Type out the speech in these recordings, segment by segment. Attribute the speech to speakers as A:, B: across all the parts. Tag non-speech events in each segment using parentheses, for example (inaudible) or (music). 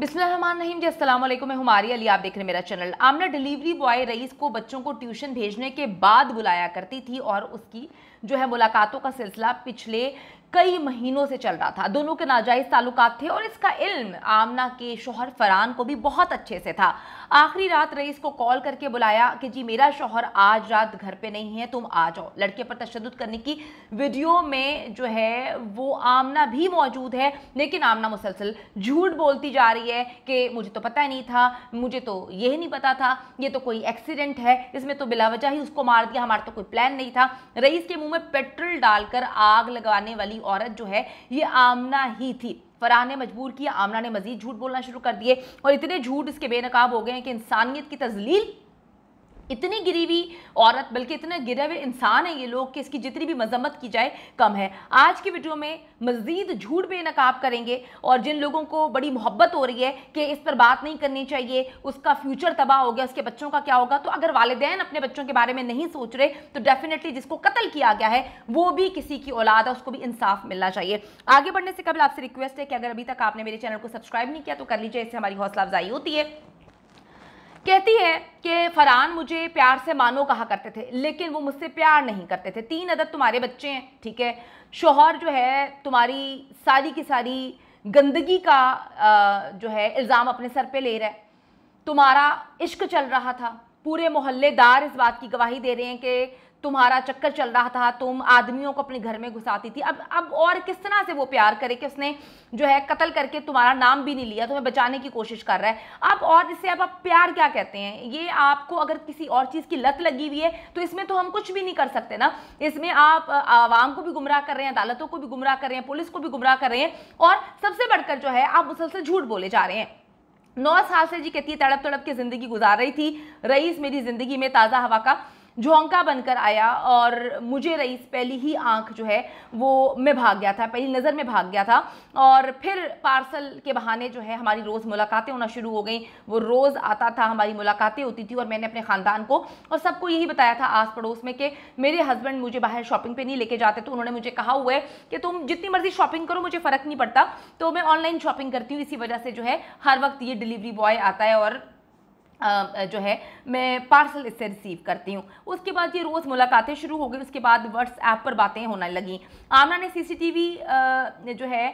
A: बिस्मिल्लाहमान अस्सलाम वालेकुम मैं हमारी अली आप देख रहे हैं मेरा channel Aamna delivery boy Rais को बच्चों को ट्यूशन भेजने के बाद बुलाया करती थी और उसकी जो है मुलाकातों का सिलसिला पिछले कई महीनों से चल रहा था दोनों के नाजायज ताल्लुकात थे और इसका इल्म आमना के शोहर फरान को भी बहुत अच्छे से था आखिरी रात रईस को कॉल करके बुलाया कि जी मेरा शोहर आज रात घर पे नहीं है तुम आ जाओ लड़के पर तशद करने की वीडियो में जो है वो आमना भी मौजूद है लेकिन आमना मुसलसल झूठ बोलती जा रही है कि मुझे तो पता ही नहीं था मुझे तो यह नहीं पता था ये तो कोई एक्सीडेंट है इसमें तो बिलावजा ही उसको मार दिया हमारा तो कोई प्लान नहीं था रईस के मुँह में पेट्रोल डालकर आग लगाने वाली वाली औरत जो है ये आमना ही थी फराह ने मजबूर किया आमना ने मजीद झूठ बोलना शुरू कर दिए और इतने झूठ इसके बेनकाब हो गए हैं कि इंसानियत की तजलील इतनी गिरी हुई औरत बल्कि इतना गिरे हुए इंसान है ये लोग कि इसकी जितनी भी मजम्मत की जाए कम है आज की वीडियो में मज़ीद झूठ बेनकाब करेंगे और जिन लोगों को बड़ी मोहब्बत हो रही है कि इस पर बात नहीं करनी चाहिए उसका फ्यूचर तबाह हो गया उसके बच्चों का क्या होगा तो अगर वालदेन अपने बच्चों के बारे में नहीं सोच रहे तो डेफिनेटली जिसको कत्ल किया गया है वो भी किसी की औलाद है उसको भी इंसाफ मिलना चाहिए आगे बढ़ने से कबल आपसे रिक्वेस्ट है कि अगर अभी तक आपने मेरे चैनल को सब्सक्राइब नहीं किया तो कर लीजिए इससे हमारी हौसला अफजाई होती है कहती है कि फरहान मुझे प्यार से मानो कहा करते थे लेकिन वो मुझसे प्यार नहीं करते थे तीन अदद तुम्हारे बच्चे हैं ठीक है शोहर जो है तुम्हारी सारी की सारी गंदगी का आ, जो है इल्ज़ाम अपने सर पे ले रहा है तुम्हारा इश्क चल रहा था पूरे मोहल्लेदार इस बात की गवाही दे रहे हैं कि तुम्हारा चक्कर चल रहा था तुम आदमियों को अपने घर में घुसाती थी अब अब और किस तरह से वो प्यार करे कि उसने जो है कत्ल करके तुम्हारा नाम भी नहीं लिया तुम्हें बचाने की कोशिश कर रहा है अब और इससे अब आप प्यार क्या कहते हैं ये आपको अगर किसी और चीज़ की लत लगी हुई है तो इसमें तो हम कुछ भी नहीं कर सकते ना इसमें आप आवाम को भी गुमराह कर रहे हैं अदालतों को भी गुमराह कर रहे हैं पुलिस को भी गुमराह कर रहे हैं और सबसे बढ़कर जो है आप मुसलसल झूठ बोले जा रहे हैं नौ साल से जी कहती है तड़प तड़प के ज़िंदगी गुजार रही थी रईस मेरी ज़िंदगी में ताज़ा हवा का झोंका बनकर आया और मुझे रईस पहली ही आंख जो है वो मैं भाग गया था पहली नज़र में भाग गया था और फिर पार्सल के बहाने जो है हमारी रोज़ मुलाकातें होना शुरू हो गई वो रोज़ आता था हमारी मुलाकातें होती थी और मैंने अपने ख़ानदान को और सबको यही बताया था आस पड़ोस में कि मेरे हस्बैंड मुझे बाहर शॉपिंग पर नहीं लेके जाते तो उन्होंने मुझे कहा हुआ है कि तुम जितनी मर्ज़ी शॉपिंग करो मुझे फ़र्क नहीं पड़ता तो मैं ऑनलाइन शॉपिंग करती हूँ इसी वजह से जो है हर वक्त ये डिलीवरी बॉय आता है और जो है मैं पार्सल इससे रिसीव करती हूँ उसके बाद ये रोज़ मुलाकातें शुरू हो गई उसके बाद व्हाट्सएप पर बातें होने लगें आमना ने सीसीटीवी जो है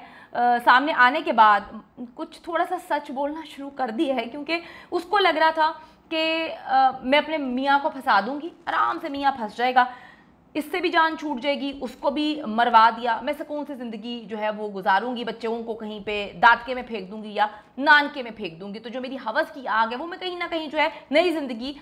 A: सामने आने के बाद कुछ थोड़ा सा सच बोलना शुरू कर दिया है क्योंकि उसको लग रहा था कि मैं अपने मियाँ को फंसा दूँगी आराम से मियाँ फंस जाएगा इससे भी जान छूट जाएगी उसको भी मरवा दिया मैं सुकून से ज़िंदगी जो है वो गुजारूंगी बच्चों को कहीं पे दादके में फेंक दूंगी या नानके में फेंक दूंगी तो जो मेरी हवस की आग है वो मैं कहीं ना कहीं जो है नई ज़िंदगी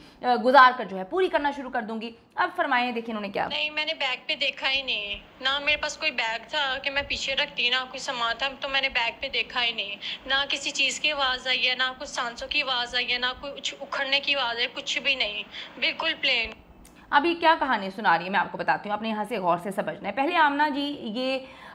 A: गुजार कर जो है पूरी करना शुरू कर दूंगी अब फरमाए देखिए उन्होंने क्या नहीं मैंने बैग पे देखा ही नहीं ना मेरे पास कोई बैग था कि मैं पीछे रखती ना कोई सामान था तो मैंने बैग पे देखा ही नहीं ना किसी चीज़ की आवाज़ आई है ना कुछ सांसों की आवाज़ आई है ना कुछ उखड़ने की आवाज़ है कुछ भी नहीं बिल्कुल प्लेन अभी क्या कहानी सुना रही है मैं आपको बताती हूँ अपने यहाँ से गौर से समझना है पहले आमना जी ये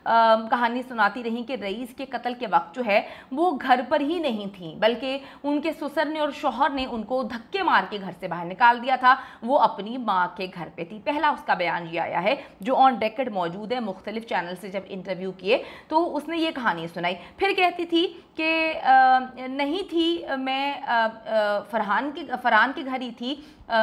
A: कहानी सुनाती रहीं कि रईस के कत्ल के वक्त जो है वो घर पर ही नहीं थी बल्कि उनके ससुर ने और शोहर ने उनको धक्के मार के घर से बाहर निकाल दिया था वो अपनी माँ के घर पर थी पहला उसका बयान ये आया है जो ऑन डेकेड मौजूद है मुख्तलिफ चैनल से जब इंटरव्यू किए तो उसने ये कहानी सुनाई फिर कहती थी कि नहीं थी मैं फरहान के फरहान के घर ही थी आ,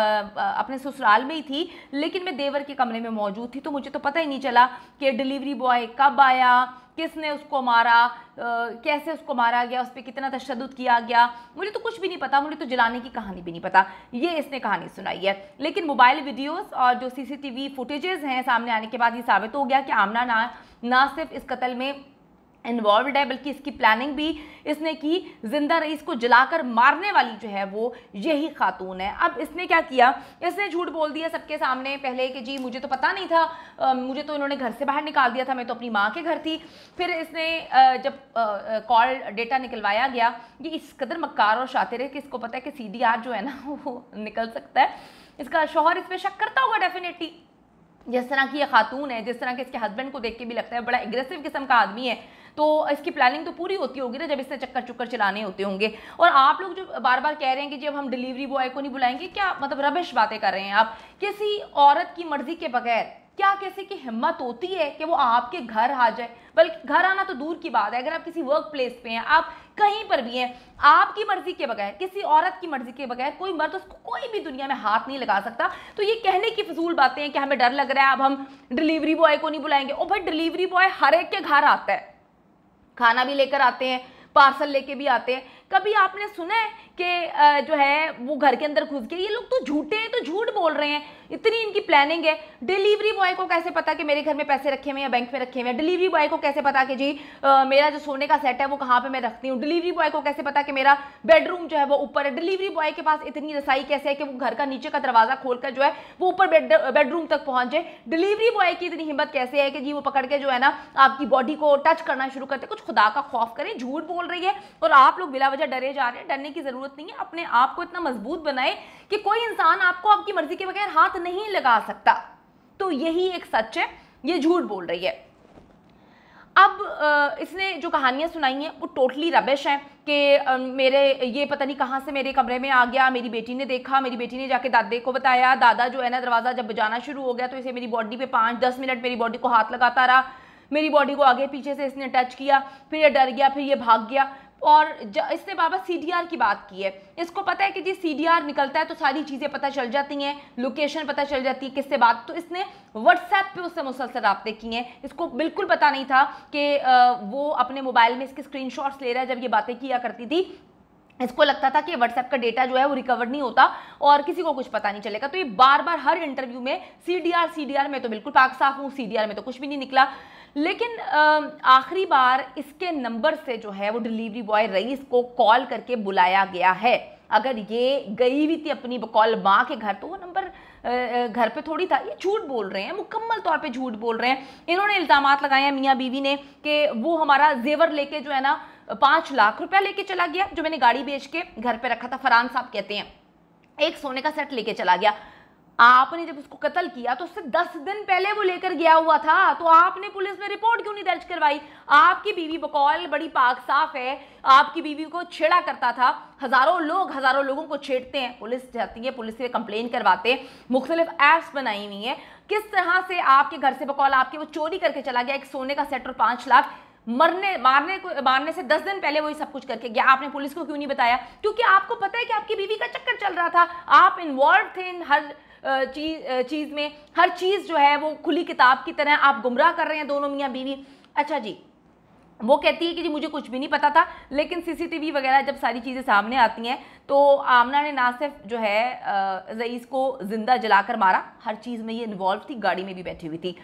A: अपने ससुराल में ही थी लेकिन मैं देवर के कमरे में मौजूद थी तो मुझे तो पता ही नहीं चला कि डिलीवरी बॉय कब कब आया किसने उसको मारा आ, कैसे उसको मारा गया उस पर कितना तशद किया गया मुझे तो कुछ भी नहीं पता मुझे तो जलाने की कहानी भी नहीं पता ये इसने कहानी सुनाई है लेकिन मोबाइल वीडियोस और जो सीसीटीवी फुटेजेस हैं सामने आने के बाद ये साबित हो गया कि आमना ना ना सिर्फ इस कत्ल में इन्वॉल्व है बल्कि इसकी प्लानिंग भी इसने की जिंदा रईस को जलाकर मारने वाली जो है वो यही खातून है अब इसने क्या किया इसने झूठ बोल दिया सबके सामने पहले कि जी मुझे तो पता नहीं था आ, मुझे तो इन्होंने घर से बाहर निकाल दिया था मैं तो अपनी माँ के घर थी फिर इसने आ, जब कॉल डेटा निकलवाया गया ये इस कदर मक्कार और शातिर है कि इसको पता है कि सी जो है ना (laughs) वो निकल सकता है इसका शोहर इस पर शक करता होगा डेफिनेटली जिस तरह की ये खातून है जिस तरह के इसके हस्बैंड को देख के भी लगता है बड़ा एग्रेसिव किस्म का आदमी है तो इसकी प्लानिंग तो पूरी होती होगी ना जब इसने चक्कर चुक्कर चलाने होते होंगे और आप लोग जो बार बार कह रहे हैं कि जब हम डिलीवरी बॉय को नहीं बुलाएंगे क्या मतलब रबिश बातें कर रहे हैं आप किसी औरत की मर्जी के बगैर क्या कैसे की हिम्मत होती है कि वो आपके घर आ जाए बल्कि घर आना तो दूर की बात है अगर आप किसी वर्क प्लेस पे हैं आप कहीं पर भी हैं आपकी मर्जी के बगैर किसी औरत की मर्जी के बगैर कोई मर्द उसको कोई भी दुनिया में हाथ नहीं लगा सकता तो ये कहने की फजूल बातें हैं कि हमें डर लग रहा है अब हम डिलीवरी बॉय को नहीं बुलाएंगे ओ भाई डिलीवरी बॉय हर एक के घर आता है खाना भी लेकर आते हैं पार्सल लेके भी आते हैं कभी आपने सुना है कि जो है वो घर के अंदर घुस गए ये लोग तो झूठे हैं तो झूठ बोल रहे हैं इतनी इनकी प्लानिंग है डिलीवरी बॉय को कैसे पता कि मेरे घर में पैसे रखे हुए हैं या बैंक में रखे हुए हैं डिलीवरी बॉय को कैसे पता कि जी आ, मेरा जो सोने का सेट है वो कहाँ पे मैं रखती हूँ डिलीवरी बॉय को कैसे पता कि मेरा बेडरूम जो है वो ऊपर है डिलीवरी बॉय के पास इतनी रसाई कैसे है कि वो घर का नीचे का दरवाज़ा खोल जो है वो ऊपर बेडरूम तक जाए डिलीवरी बॉय की इतनी हिम्मत कैसे है कि जी वो पकड़ के जो है ना आपकी बॉडी को टच करना शुरू करते कुछ खुदा का खौफ करें झूठ बोल बोल रही है और आप लोग बिला वजह डरे जा रहे हैं डरने की ज़रूरत नहीं है अपने आप को इतना मजबूत बनाए कि कोई इंसान आपको आपकी मर्जी के बगैर हाथ नहीं लगा सकता तो यही एक सच है ये झूठ बोल रही है अब इसने जो कहानियाँ सुनाई हैं वो टोटली रबिश हैं कि मेरे ये पता नहीं कहाँ से मेरे कमरे में आ गया मेरी बेटी ने देखा मेरी बेटी ने जाके दादे को बताया दादा जो है ना दरवाज़ा जब बजाना शुरू हो गया तो इसे मेरी बॉडी पे पाँच दस मिनट मेरी बॉडी को हाथ लगाता रहा मेरी बॉडी को आगे पीछे से इसने टच किया फिर ये डर गया फिर ये भाग गया और इसने बाबा सी की बात की है इसको पता है कि जी सी निकलता है तो सारी चीज़ें पता चल जाती हैं लोकेशन पता चल जाती है किससे बात तो इसने व्हाट्सएप पे उससे मुसलसल रबते किए हैं इसको बिल्कुल पता नहीं था कि वो अपने मोबाइल में इसके स्क्रीनशॉट्स ले रहा है जब ये बातें किया करती थी इसको लगता था कि व्हाट्सएप का डेटा जो है वो रिकवर नहीं होता और किसी को कुछ पता नहीं चलेगा तो ये बार बार हर इंटरव्यू में C D R C D R में तो बिल्कुल पाक साफ हूँ सी डी आर में तो कुछ भी नहीं निकला लेकिन आखिरी बार इसके नंबर से जो है वो डिलीवरी बॉय रईस को कॉल करके बुलाया गया है अगर ये गई हुई थी अपनी बकौल माँ के घर तो वो नंबर घर पे थोड़ी था ये झूठ बोल रहे हैं मुकम्मल तौर पे झूठ बोल रहे हैं इन्होंने इल्ज़ाम लगाए हैं मियाँ बीवी ने कि वो हमारा जेवर लेके जो है ना पाँच लाख रुपया लेके चला गया जो मैंने गाड़ी बेच के घर पे रखा था फरहान साहब कहते हैं एक सोने का सेट लेके चला गया आपने जब उसको कत्ल किया तो उससे दस दिन पहले वो लेकर गया हुआ था तो आपने पुलिस में रिपोर्ट क्यों नहीं दर्ज करवाई आपकी बीवी बकौल बड़ी पाक साफ है आपकी बीवी को छेड़ा करता था हजारों लोग हजारों लोगों को छेड़ते हैं पुलिस जाती है पुलिस से कंप्लेन करवाते हैं मुख्तलिफ एप्स बनाई हुई है किस तरह से आपके घर से बकौल आपके वो चोरी करके चला गया एक सोने का सेट और पांच लाख मरने मारने को मारने से दस दिन पहले वही सब कुछ करके गया आपने पुलिस को क्यों नहीं बताया क्योंकि आपको पता है कि आपकी बीवी का चक्कर चल रहा था आप इन्वॉल्व थे इन हर चीज़ चीज़ में हर चीज़ जो है वो खुली किताब की तरह आप गुमराह कर रहे हैं दोनों मियाँ बीवी अच्छा जी वो कहती है कि जी मुझे कुछ भी नहीं पता था लेकिन सीसीटीवी वगैरह जब सारी चीज़ें सामने आती हैं तो आमना ने ना सिर्फ जो है रईस को ज़िंदा जलाकर मारा हर चीज़ में ये इन्वॉल्व थी गाड़ी में भी बैठी हुई थी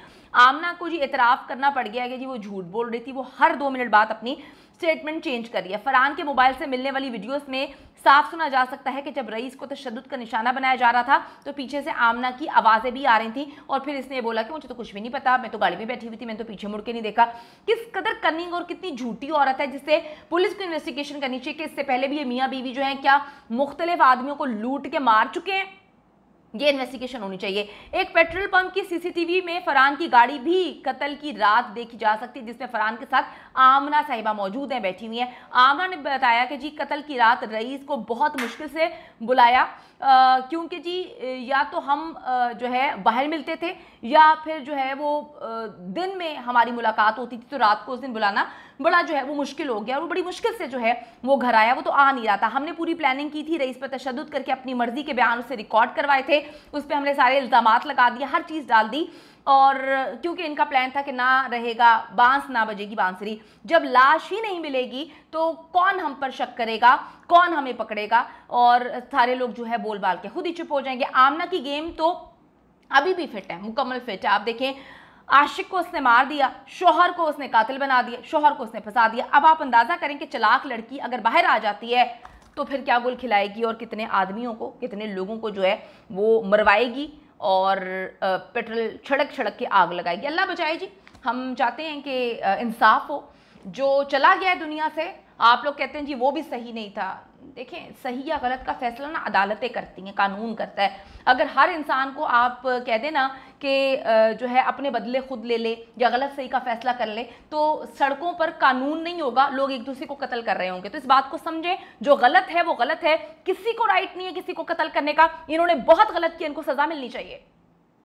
A: आमना को जी इतराफ़ करना पड़ गया कि जी वो झूठ बोल रही थी वो हर दो मिनट बाद अपनी स्टेटमेंट चेंज कर दिया फरहान के मोबाइल से मिलने वाली वीडियोस में साफ सुना जा सकता है कि जब रईस को तशद का निशाना बनाया जा रहा था तो पीछे से आमना की आवाज़ें भी आ रही थी और फिर इसने बोला कि मुझे तो कुछ भी नहीं पता मैं तो गाड़ी में बैठी हुई थी मैंने तो पीछे मुड़ के नहीं देखा किस कदर कनिंग और कितनी झूठी औरत है जिससे पुलिस को इन्वेस्टिगेशन करनी चाहिए कि इससे पहले भी ये मियाँ बीवी जो है क्या मुख्तलिफ आदमियों को लूट के मार चुके हैं ये इन्वेस्टिगेशन होनी चाहिए एक पेट्रोल पंप की सीसीटीवी में फरहान की गाड़ी भी कत्ल की रात देखी जा सकती है जिसमें फरहान के साथ आमना साहिबा मौजूद हैं बैठी हुई हैं आमना ने बताया कि जी कत्ल की रात रईस को बहुत मुश्किल से बुलाया क्योंकि जी या तो हम आ, जो है बाहर मिलते थे या फिर जो है वो आ, दिन में हमारी मुलाकात होती थी तो रात को उस दिन बुलाना बड़ा जो है वो मुश्किल हो गया और वो बड़ी मुश्किल से जो है वो घर आया वो तो आ नहीं रहा था हमने पूरी प्लानिंग की थी रईस पर तशद करके अपनी मर्जी के बयान उससे रिकॉर्ड करवाए थे उस पर हमने सारे इल्ज़ाम लगा दिए हर चीज़ डाल दी और क्योंकि इनका प्लान था कि ना रहेगा बांस ना बजेगी बांसुरी जब लाश ही नहीं मिलेगी तो कौन हम पर शक करेगा कौन हमें पकड़ेगा और सारे लोग जो है बोल बाल के खुद ही चुप हो जाएंगे आमना की गेम तो अभी भी फिट है मुकम्मल फिट है आप देखें आशिक को उसने मार दिया शोहर को उसने कातिल बना दिया शोहर को उसने फंसा दिया अब आप अंदाज़ा करें कि चलाक लड़की अगर बाहर आ जाती है तो फिर क्या गुल खिलाएगी और कितने आदमियों को कितने लोगों को जो है वो मरवाएगी और पेट्रोल छड़क छड़क के आग लगाएगी अल्लाह बचाए जी हम चाहते हैं कि इंसाफ हो जो चला गया है दुनिया से आप लोग कहते हैं जी वो भी सही नहीं था देखें सही या गलत का फैसला ना अदालतें करती हैं कानून करता है अगर हर इंसान को आप कह देना कि जो है अपने बदले खुद ले ले या गलत सही का फैसला कर ले तो सड़कों पर कानून नहीं होगा लोग एक दूसरे को कत्ल कर रहे होंगे तो इस बात को समझें जो गलत है वो गलत है किसी को राइट नहीं है किसी को कत्ल करने का इन्होंने बहुत गलत किया इनको सज़ा मिलनी चाहिए